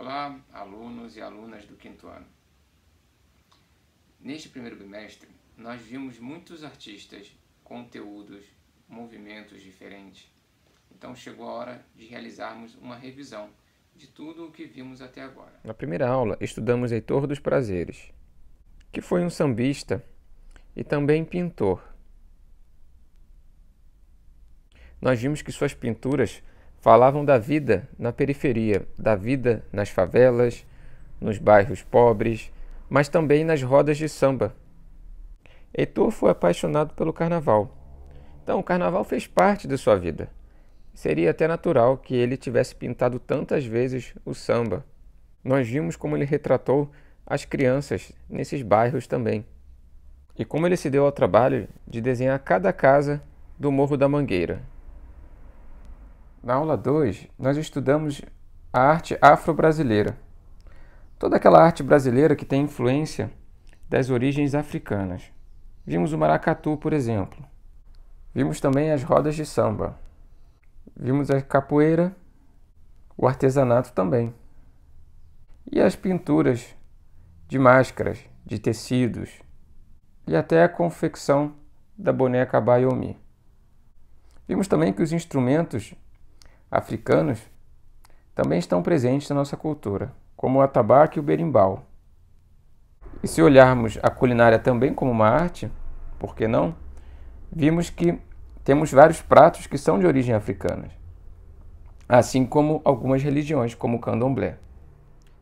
Olá, alunos e alunas do quinto ano. Neste primeiro bimestre, nós vimos muitos artistas, conteúdos, movimentos diferentes. Então chegou a hora de realizarmos uma revisão de tudo o que vimos até agora. Na primeira aula, estudamos Heitor dos Prazeres, que foi um sambista e também pintor. Nós vimos que suas pinturas falavam da vida na periferia, da vida nas favelas, nos bairros pobres, mas também nas rodas de samba. Heitor foi apaixonado pelo carnaval. Então, o carnaval fez parte de sua vida. Seria até natural que ele tivesse pintado tantas vezes o samba. Nós vimos como ele retratou as crianças nesses bairros também. E como ele se deu ao trabalho de desenhar cada casa do Morro da Mangueira, na aula 2, nós estudamos a arte afro-brasileira. Toda aquela arte brasileira que tem influência das origens africanas. Vimos o maracatu, por exemplo. Vimos também as rodas de samba. Vimos a capoeira, o artesanato também. E as pinturas de máscaras, de tecidos e até a confecção da boneca Bayomi. Vimos também que os instrumentos africanos também estão presentes na nossa cultura, como o atabaque e o berimbau. E se olharmos a culinária também como uma arte, por que não? Vimos que temos vários pratos que são de origem africana, assim como algumas religiões, como o candomblé.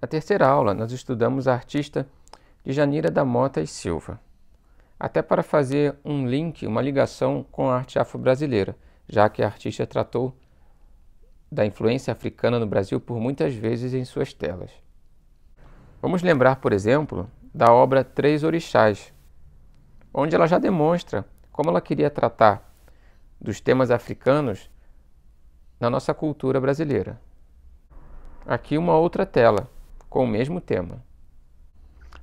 Na terceira aula, nós estudamos a artista de Janira da Mota e Silva, até para fazer um link, uma ligação com a arte afro-brasileira, já que a artista tratou da influência africana no Brasil por muitas vezes em suas telas. Vamos lembrar, por exemplo, da obra Três Orixás, onde ela já demonstra como ela queria tratar dos temas africanos na nossa cultura brasileira. Aqui uma outra tela com o mesmo tema.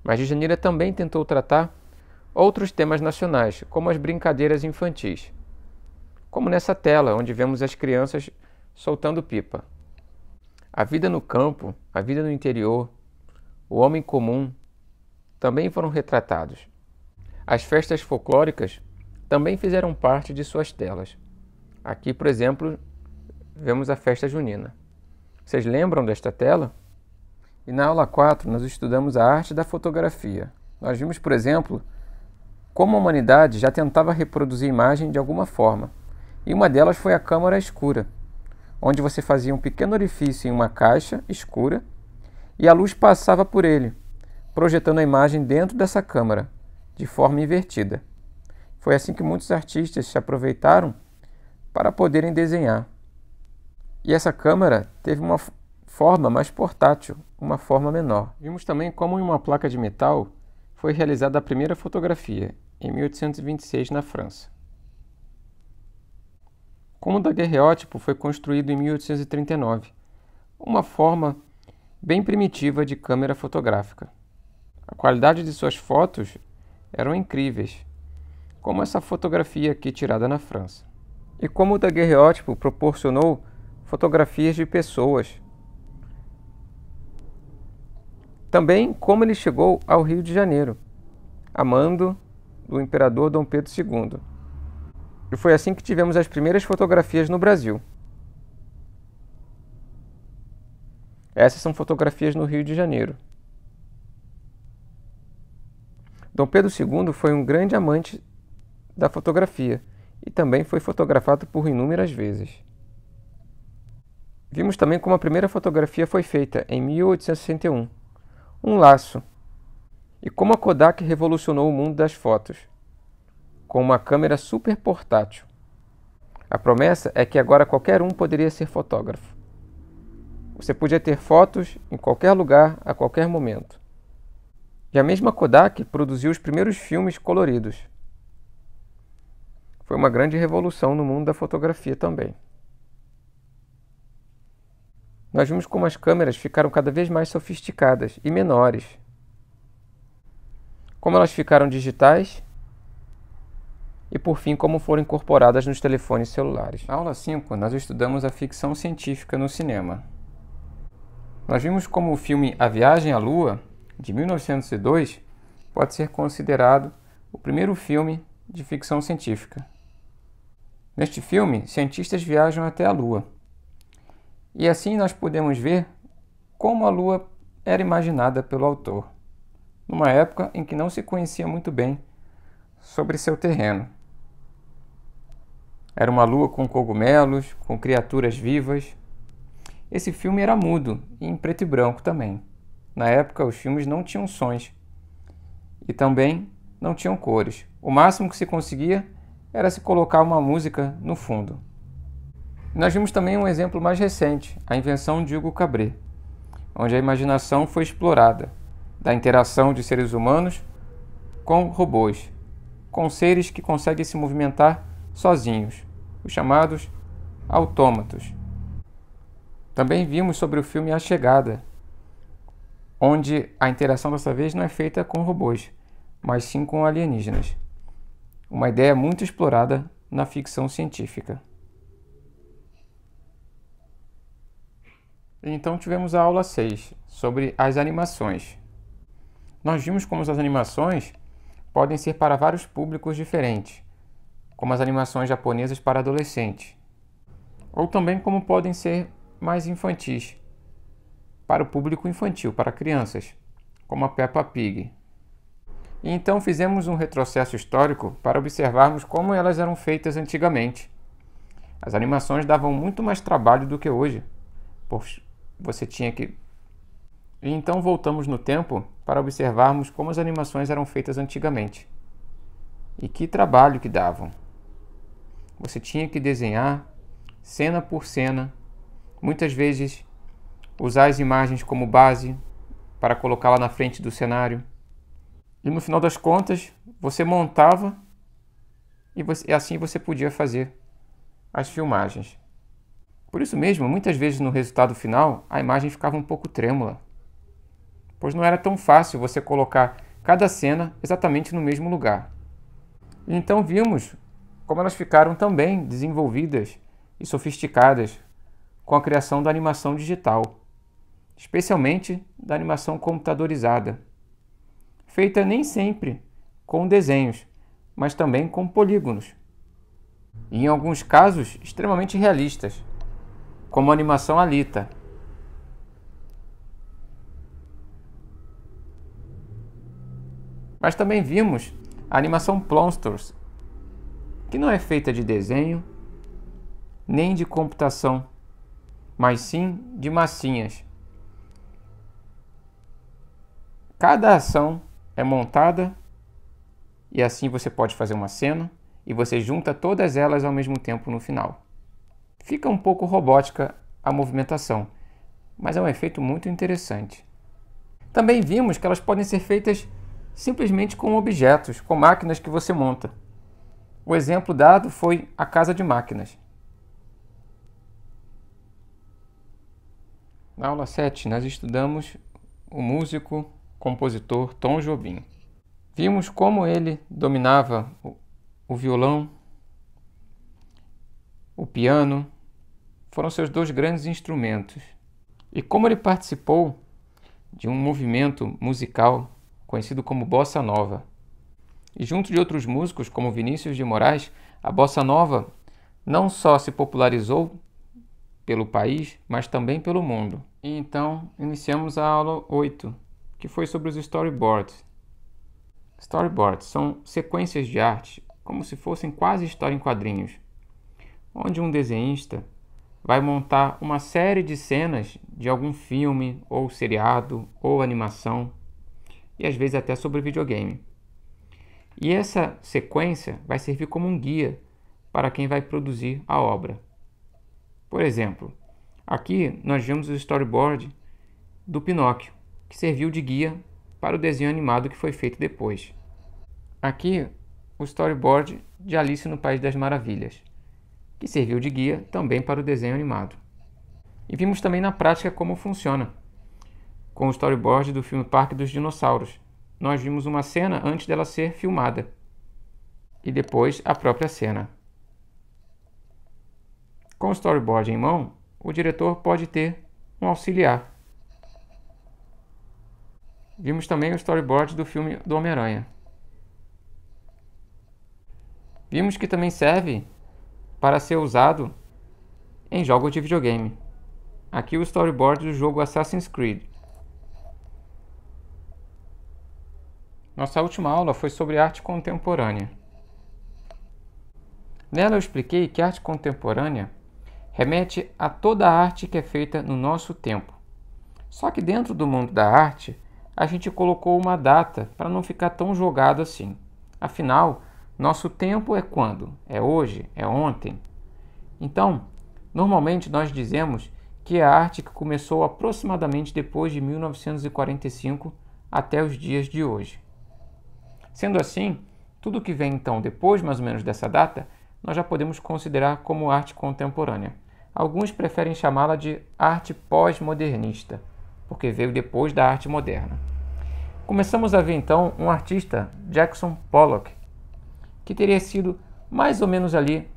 Mas de Janeiro também tentou tratar outros temas nacionais, como as brincadeiras infantis. Como nessa tela, onde vemos as crianças soltando pipa. A vida no campo, a vida no interior, o homem comum também foram retratados. As festas folclóricas também fizeram parte de suas telas. Aqui, por exemplo, vemos a festa junina. Vocês lembram desta tela? E na aula 4 nós estudamos a arte da fotografia. Nós vimos, por exemplo, como a humanidade já tentava reproduzir imagem de alguma forma, e uma delas foi a câmara escura onde você fazia um pequeno orifício em uma caixa escura e a luz passava por ele, projetando a imagem dentro dessa câmara, de forma invertida. Foi assim que muitos artistas se aproveitaram para poderem desenhar. E essa câmara teve uma forma mais portátil, uma forma menor. Vimos também como em uma placa de metal foi realizada a primeira fotografia, em 1826, na França como o daguerreótipo foi construído em 1839, uma forma bem primitiva de câmera fotográfica. A qualidade de suas fotos eram incríveis, como essa fotografia aqui tirada na França. E como o daguerreótipo proporcionou fotografias de pessoas. Também como ele chegou ao Rio de Janeiro, amando do imperador Dom Pedro II e foi assim que tivemos as primeiras fotografias no Brasil. Essas são fotografias no Rio de Janeiro. Dom Pedro II foi um grande amante da fotografia e também foi fotografado por inúmeras vezes. Vimos também como a primeira fotografia foi feita, em 1861, um laço, e como a Kodak revolucionou o mundo das fotos com uma câmera super portátil. A promessa é que agora qualquer um poderia ser fotógrafo. Você podia ter fotos em qualquer lugar, a qualquer momento. E a mesma Kodak produziu os primeiros filmes coloridos. Foi uma grande revolução no mundo da fotografia também. Nós vimos como as câmeras ficaram cada vez mais sofisticadas e menores. Como elas ficaram digitais e, por fim, como foram incorporadas nos telefones celulares. Na aula 5, nós estudamos a ficção científica no cinema. Nós vimos como o filme A Viagem à Lua, de 1902, pode ser considerado o primeiro filme de ficção científica. Neste filme, cientistas viajam até a Lua. E assim nós podemos ver como a Lua era imaginada pelo autor, numa época em que não se conhecia muito bem sobre seu terreno. Era uma lua com cogumelos, com criaturas vivas. Esse filme era mudo e em preto e branco também. Na época, os filmes não tinham sons e também não tinham cores. O máximo que se conseguia era se colocar uma música no fundo. Nós vimos também um exemplo mais recente, a invenção de Hugo Cabret, onde a imaginação foi explorada, da interação de seres humanos com robôs, com seres que conseguem se movimentar sozinhos os chamados autômatos. Também vimos sobre o filme A Chegada, onde a interação dessa vez não é feita com robôs, mas sim com alienígenas. Uma ideia muito explorada na ficção científica. Então tivemos a aula 6 sobre as animações. Nós vimos como as animações podem ser para vários públicos diferentes como as animações japonesas para adolescentes, ou também como podem ser mais infantis, para o público infantil, para crianças, como a Peppa Pig. E então fizemos um retrocesso histórico para observarmos como elas eram feitas antigamente. As animações davam muito mais trabalho do que hoje, pois você tinha que. E então voltamos no tempo para observarmos como as animações eram feitas antigamente. E que trabalho que davam! você tinha que desenhar cena por cena, muitas vezes usar as imagens como base para colocá-la na frente do cenário. E no final das contas, você montava e, você, e assim você podia fazer as filmagens. Por isso mesmo, muitas vezes no resultado final, a imagem ficava um pouco trêmula, pois não era tão fácil você colocar cada cena exatamente no mesmo lugar. Então vimos como elas ficaram também desenvolvidas e sofisticadas com a criação da animação digital, especialmente da animação computadorizada, feita nem sempre com desenhos, mas também com polígonos, e em alguns casos extremamente realistas, como a animação Alita. Mas também vimos a animação Plonsters que não é feita de desenho nem de computação, mas sim de massinhas. Cada ação é montada e assim você pode fazer uma cena e você junta todas elas ao mesmo tempo no final. Fica um pouco robótica a movimentação, mas é um efeito muito interessante. Também vimos que elas podem ser feitas simplesmente com objetos, com máquinas que você monta. O exemplo dado foi a casa de máquinas. Na aula 7, nós estudamos o músico, compositor Tom Jobim. Vimos como ele dominava o violão, o piano, foram seus dois grandes instrumentos. E como ele participou de um movimento musical conhecido como bossa nova e junto de outros músicos como Vinícius de Moraes, a bossa nova não só se popularizou pelo país, mas também pelo mundo. E então, iniciamos a aula 8, que foi sobre os storyboards. Storyboards são sequências de arte, como se fossem quase história em quadrinhos, onde um desenhista vai montar uma série de cenas de algum filme, ou seriado, ou animação, e às vezes até sobre videogame. E essa sequência vai servir como um guia para quem vai produzir a obra. Por exemplo, aqui nós vemos o storyboard do Pinóquio, que serviu de guia para o desenho animado que foi feito depois. Aqui, o storyboard de Alice no País das Maravilhas, que serviu de guia também para o desenho animado. E vimos também na prática como funciona, com o storyboard do filme Parque dos Dinossauros, nós vimos uma cena antes dela ser filmada e depois a própria cena. Com o storyboard em mão, o diretor pode ter um auxiliar. Vimos também o storyboard do filme do Homem-Aranha. Vimos que também serve para ser usado em jogos de videogame. Aqui o storyboard do jogo Assassin's Creed, Nossa última aula foi sobre arte contemporânea. Nela eu expliquei que arte contemporânea remete a toda a arte que é feita no nosso tempo. Só que dentro do mundo da arte, a gente colocou uma data para não ficar tão jogado assim. Afinal, nosso tempo é quando? É hoje? É ontem? Então, normalmente nós dizemos que é a arte que começou aproximadamente depois de 1945 até os dias de hoje. Sendo assim, tudo que vem então depois mais ou menos dessa data, nós já podemos considerar como arte contemporânea. Alguns preferem chamá-la de arte pós-modernista, porque veio depois da arte moderna. Começamos a ver então um artista, Jackson Pollock, que teria sido mais ou menos ali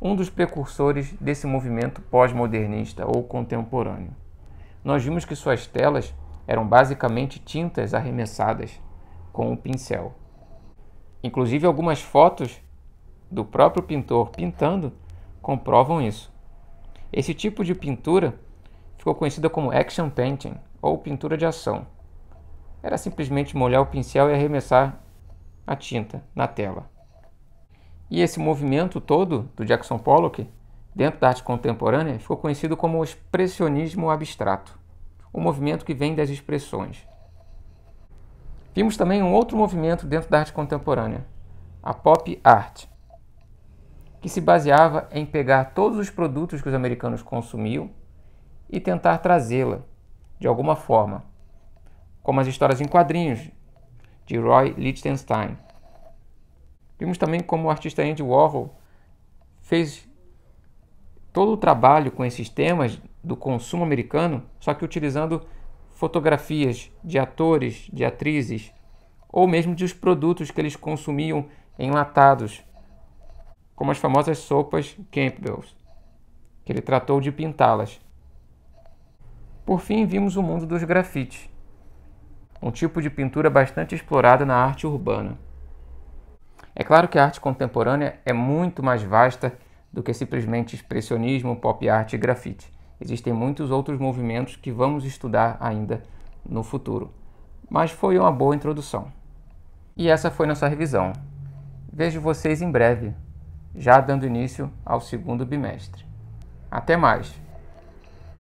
um dos precursores desse movimento pós-modernista ou contemporâneo. Nós vimos que suas telas eram basicamente tintas arremessadas com o um pincel. Inclusive, algumas fotos do próprio pintor pintando comprovam isso. Esse tipo de pintura ficou conhecida como action painting ou pintura de ação. Era simplesmente molhar o pincel e arremessar a tinta na tela. E esse movimento todo do Jackson Pollock dentro da arte contemporânea ficou conhecido como expressionismo abstrato, um movimento que vem das expressões. Vimos também um outro movimento dentro da arte contemporânea, a pop art, que se baseava em pegar todos os produtos que os americanos consumiam e tentar trazê-la de alguma forma, como as histórias em quadrinhos de Roy Lichtenstein. Vimos também como o artista Andy Warhol fez todo o trabalho com esses temas do consumo americano, só que utilizando fotografias de atores, de atrizes, ou mesmo de os produtos que eles consumiam enlatados, como as famosas sopas Campbell's, que ele tratou de pintá-las. Por fim, vimos o mundo dos grafites, um tipo de pintura bastante explorada na arte urbana. É claro que a arte contemporânea é muito mais vasta do que simplesmente expressionismo, pop art e grafite. Existem muitos outros movimentos que vamos estudar ainda no futuro. Mas foi uma boa introdução. E essa foi nossa revisão. Vejo vocês em breve, já dando início ao segundo bimestre. Até mais!